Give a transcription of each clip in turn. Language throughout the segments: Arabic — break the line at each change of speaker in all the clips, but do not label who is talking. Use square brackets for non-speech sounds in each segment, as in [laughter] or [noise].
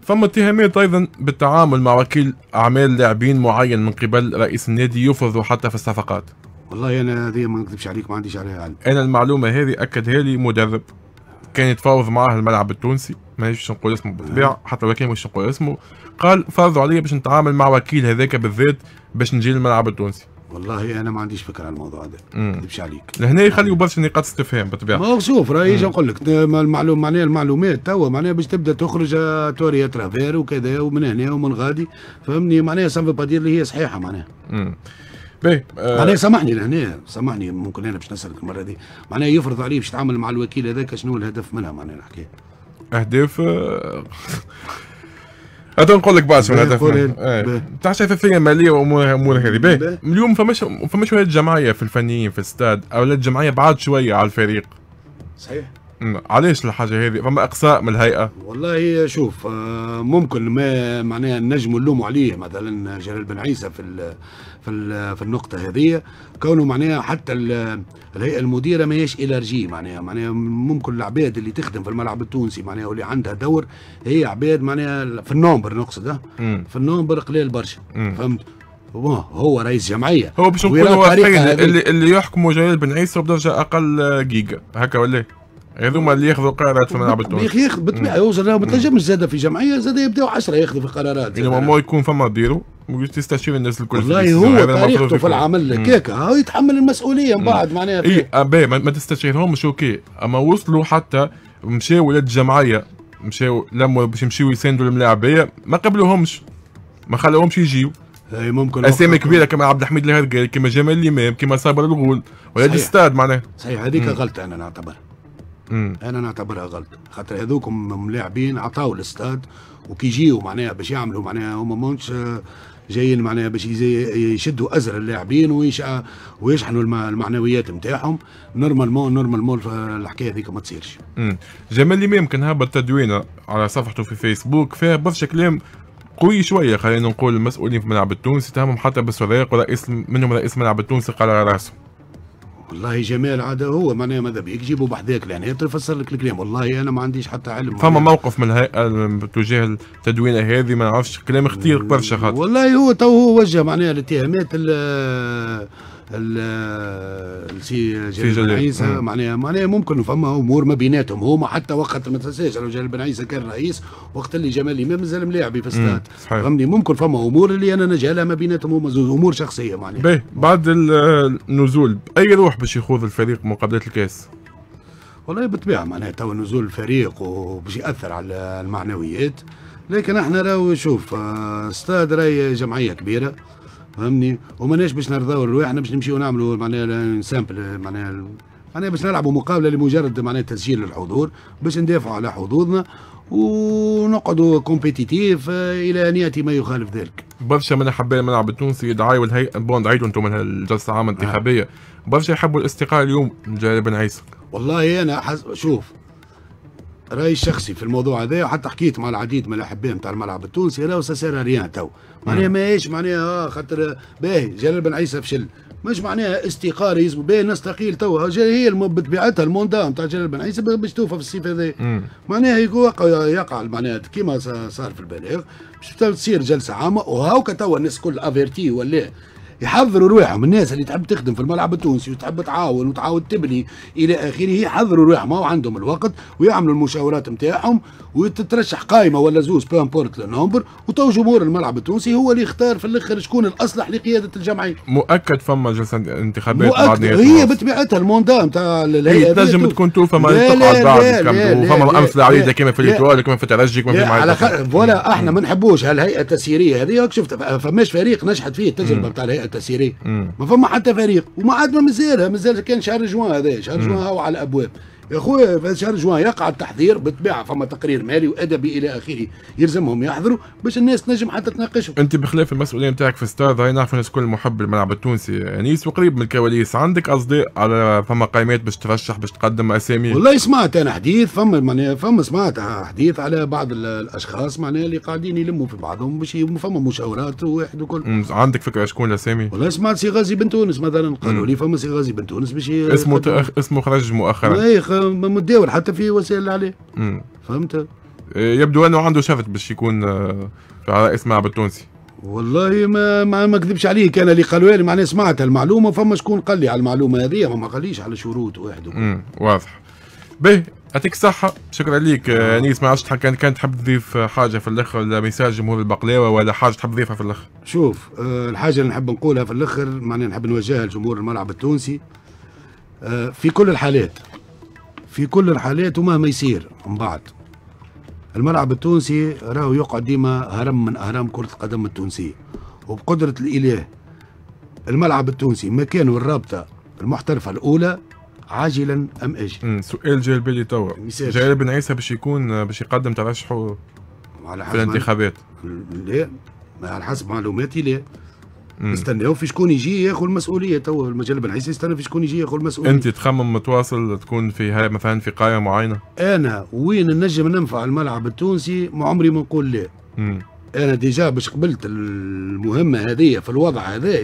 فما اتهامات ايضا بالتعامل مع وكيل اعمال لاعبين معين من قبل رئيس النادي يفرض حتى في الصفقات
والله انا هذه ما نكذبش عليك ما عنديش عليها علم
انا المعلومه هذه اكدها لي مدرب كان يتفاوض معاه الملعب التونسي نجمش نقول اسمه بالطبيعه نعم. حتى الوكيل مش نقول اسمه قال فرضوا علي باش نتعامل مع وكيل هذاك بالذات باش نجي للملعب التونسي
والله انا ما عنديش فكره على الموضوع هذا ما نكذبش عليك
لهنا يخليوا برشا نقاط استفهام بالطبيعه
ما شوف راه ايش نقول لك المعلوم معناها المعلومات توا معناها باش تبدا تخرج آه، توريا ترافير وكذا ومن هنا ومن غادي فهمني معناها سان با اللي هي صحيحه معناها
باهي آه. معناها سامحني
لهنا سامحني ممكن انا باش نسالك المره دي معناها يفرض عليه باش يتعامل مع الوكيل هذاك شنو الهدف منها معناها الحكايه
اهداف آه. هذا نقول لك باس من هذا تاع شفافيه ماليه وامور امور هذه اليوم فماش فماش شويه جمعيه في الفنيين في الاستاد او الجمعيه بعد شويه على الفريق صحيح علاش الحاجه هذه فما اقصاء من الهيئه
والله شوف آه، ممكن ما معناها نجموا نلوموا عليه مثلا جلال بن عيسى في الـ في الـ في النقطه هذه كونه معناها حتى الهيئه المديره ما هيش الارجي معناها معناها ممكن العباد اللي تخدم في الملعب التونسي معناها واللي عندها دور هي عباد معناها في النومبر نقصد في النومبر قليل برشا فهمت هو رئيس جمعيه هو باش نقول اللي
اللي يحكموا جلال بن عيسى بدرجه اقل آه، جيجا هكا ولا إيه؟ هذوما اللي ياخذوا قرارات في ملعب التونسي بالطبيعه يوصل ما
تنجمش زاد في جمعيه زاد يبداو 10 ياخذوا في قرارات يعني
ما يكون فما ديرو ويستشير الناس الكل والله هو طريقته في العمل هكاك هو
يتحمل المسؤوليه من بعد معناها اي
باهي ما تستشيرهمش اوكي اما وصلوا حتى مشاو ولاد الجمعيه مشاو لما باش يمشيو يساندوا الملاعبيه ما قبلوهمش ما خلوهمش يجيو اي ممكن اسامي كبيره كما عبد الحميد الهرقال كما جمال الامام كما صابر الغول ولاد الستاد معناها صحيح هذيك غلطه انا
نعتبرها مم. انا نعتبرها غلطه خاطر هذوكم ملاعبين عطاو الاستاد وكي يجيو معناها باش يعملوا معناها هما مونش آه، جايين معناها باش يشدوا ازر اللاعبين ويشحنوا المعنويات نتاعهم نورمالمون نورمالمون الحكايه هذيك ما تصيرش.
جمال الامام كان هبط تدوينه على صفحته في فيسبوك فيها برشا كلام قوي شويه خلينا نقول المسؤولين في ملعب التونسي تهمهم حتى بالسراق ورئيس منهم رئيس ملعب التونسي قال على راسه.
والله جمال عاد هو معناها ماذا بيك جيبوا بحذاك لان تفسر لك الكلام والله انا ما عنديش حتى علم فما
موقف من الهيئه آه، تجاه
التدوينه هذه ما نعرفش كلام خطير برشا خاطر والله هو تو هو وجه معناها الاتهامات السي جلال بن عيسى معناها معناها ممكن فما امور ما بيناتهم هما حتى وقت ما تنساش لو جلال بن عيسى كان رئيس وقت اللي جمال امام مازال ملاعبي في استاد فهمني ممكن فما امور اللي انا نجهلها ما بيناتهم هما زوز امور شخصيه معناها باهي
بعد النزول اي روح باش يخوض الفريق مقابله الكاس
والله بالطبيعه معناها تو نزول الفريق وباش ياثر على المعنويات لكن احنا راهو شوف آه، استاد راهي جمعيه كبيره فهمني وماناش باش نرضاو الرواح باش نمشيو نعملوا معناها سامبل معناها معناها باش نلعبوا مقابله لمجرد معناها تسجيل الحضور باش ندافعوا على حظوظنا ونقعدوا آه، كومبيتيتيف الى نهايه ما يخالف ذلك. برشا من احباء الملعب التونسي يدعيوا الهيئه
بون دعيتوا انتم من الجلسه العامه آه. الانتخابيه برشا يحبوا الاستقاله اليوم من بن عيسى.
والله انا شوف رايي الشخصي في الموضوع هذا وحتى حكيت مع العديد من الاحباء نتاع الملعب التونسي راهو ساسير ريان تو معناها نعم. ماهيش معناها آه، خاطر باهي جلال بن عيسى فشل مش معناها استقاله يسبوا باهي نستقيل تو هي بطبيعتها الموندا نتاع جلال بن عيسى باش توفى في الصيف هذا معناها يقع يقع معناها كيما صار في البلاغ باش تصير جلسه عامه وهاوكا توا الناس الكل افيرتي ولا يحضروا رواحهم الناس اللي تحب تخدم في الملعب التونسي وتحب تعاون وتعاود تبني الى اخره يحضروا رواحهم هو عندهم الوقت ويعملوا المشاورات نتاعهم وتترشح قائمه ولا زوز بامبورت للنومبر وتو جمهور الملعب التونسي هو اللي يختار في الاخر شكون الاصلح لقياده الجمعيه.
مؤكد فما جلسه انتخابات بعد هي
بطبيعتها الموندا نتاع الهيئه تنجم تكون توفى ما تقعد بعد وفما امثله عديده كما في الايطوال
كما في الترجي كما في على
فوالا احنا ما نحبوش هالهيئه التسييريه هذه شفت فماش فريق نجحت فيه التجربه نتاع الهيئه سيري ما فما حتى فريق وما عاد ما مازال مازال كان شهر جوان هذا شهر جوان هاو على الابواب يا خويا في شهر جوان يقع التحضير بالطبيعه فما تقرير مالي وادبي الى اخره يلزمهم يحضروا باش الناس تنجم حتى تناقشهم
انت بخلاف المسؤوليه نتاعك في ستار هاي نعرف الناس كل محب الملعب التونسي انيس وقريب من الكواليس عندك اصداء على فما قائمات باش ترشح باش تقدم اسامي والله
سمعت انا حديث فما فما سمعت حديث على بعض الاشخاص معناها اللي قاعدين يلموا في بعضهم باش فما مشاورات وواحد وكل
عندك فكره شكون الاسامي؟ والله
سمعت سي غازي بن تونس مثلا قالوا لي فما سي غازي بن تونس باش اسمه
اسمه خرج مؤخرا
متداول حتى في وسائل الاعلام فهمت
إيه، يبدو انه عنده شفت باش يكون آه، على اسم عبد التونسي
والله ما ما, ما كذبش عليه كان اللي قالوا لي معناها سمعت المعلومه فما شكون قال لي على المعلومه هذه ما قاليش على شروط وحده
امم واضح باهي يعطيك الصحة شكرا لك انيس آه، نعم. ما عرفتش كان كان تحب تضيف حاجة في الاخر ولا ميساج جمهور البقلاوة ولا حاجة تحب تضيفها في الاخر
شوف آه، الحاجة اللي نحب نقولها في الاخر معناها نحب نوجهها لجمهور الملعب التونسي في كل الحالات في كل الحالات ومهما يصير من بعد الملعب التونسي راهو يقعد ديما هرم من اهرام كره القدم التونسيه وبقدره الاله الملعب التونسي مكان والرابطه المحترفه الاولى عاجلا ام اجلا سؤال جاي لبالي توا جاي بن عيسى باش يكون باش يقدم ترشحه على حسب في الانتخابات لا على حسب معلوماتي لا استناو في شكون يجي ياخذ المسؤوليه تو المجال بن عيسى يستنى في شكون يجي ياخذ المسؤوليه انت
تخمم متواصل تكون في مثلا في قايه معينه
انا وين نجم ننفع الملعب التونسي ما عمري ما نقول لا انا ديجا باش قبلت المهمه هذه في الوضع هذا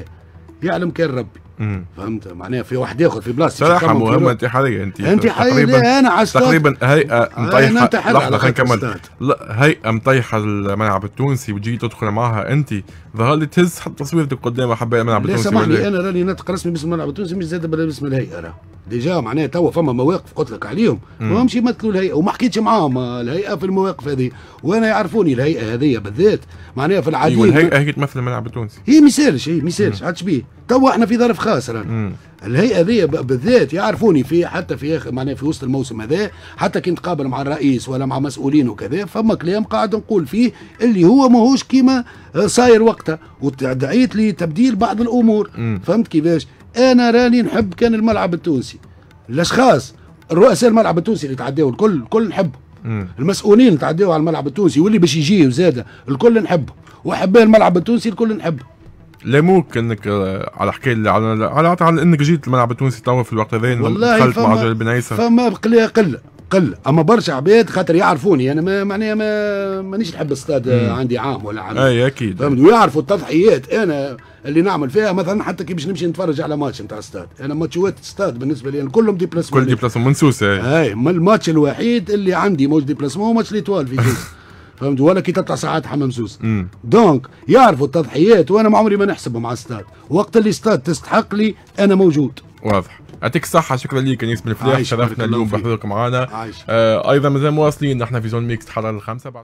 يعلم كان ربي فهمت معناها في واحد ياخذ في بلاصتي صراحه مهمه انتحاريه انت انتحاريه تقريبا انا عشت تقريبا هيئه آه، مطيحه لحظه خلينا نكمل
لا هيئه مطيحه الملعب التونسي وتجي تدخل معها انت ظهر لي تهز حتى تصويرتك قدام حبايب الملعب التونسي لا سامحني إيه؟ انا
راني نطق رسمي باسم الملعب التونسي مش زاد باسم الهيئه راه ديجا معناها توا فما مواقف قلت لك عليهم ما همش يمثلوا الهيئه وما حكيتش معاهم الهيئه في المواقف هذه وانا يعرفوني الهيئه هذه بالذات معناها في العديد والهيئه أيوة، هي تمثل الملعب التونسي هي ما يسالش هي ما يسالش عادش بيه توا احنا في ظرف خاص رانا الهيئه ذي بالذات يعرفوني في حتى في معناها في وسط الموسم هذا حتى كي نتقابل مع الرئيس ولا مع مسؤولين وكذا فما كلام قاعد نقول فيه اللي هو ماهوش كيما آه، صاير وقتها ودعيت لتبديل بعض الامور مم. فهمت كيفاش انا راني نحب كان الملعب التونسي الاشخاص رؤساء الملعب التونسي اللي تعداو الكل الكل نحبهم المسؤولين اللي تعداو على الملعب التونسي واللي باش يجي وزاده الكل نحبه وحباه الملعب التونسي الكل نحبه
لا ممكن انك آه، على حكايه على على, على انك جيت الملعب التونسي توا في الوقت هذا والله فما مع فما
قله قله قل اما برشا عباد خاطر يعرفوني انا يعني ما معناها ما مانيش نحب استاد عندي عام ولا عام اي اكيد فهمت ويعرفوا التضحيات انا اللي نعمل فيها مثلا حتى كي باش نمشي نتفرج على ماتش نتاع استاد انا ماتشوات استاد بالنسبه لي يعني كلهم ديبلاسمون كل ديبلاسمون منسوسه اي ما الماتش الوحيد اللي عندي موج ديبلاسمون ماتش ليتوال في تونس [laughs] فهمت ولا كي تطلع ساعات حمام سوس دونك يعرفوا التضحيات وانا ما عمري ما نحسبهم على استاد وقت اللي استاد تستحق لي انا موجود
واضح يعطيك الصحة شكرا ليك أنيس يعني بالفلاح شرفتنا اليوم بحضورك معنا آه أيضا مازال مواصلين نحن في زون ميكس حلقة الخامسة بعد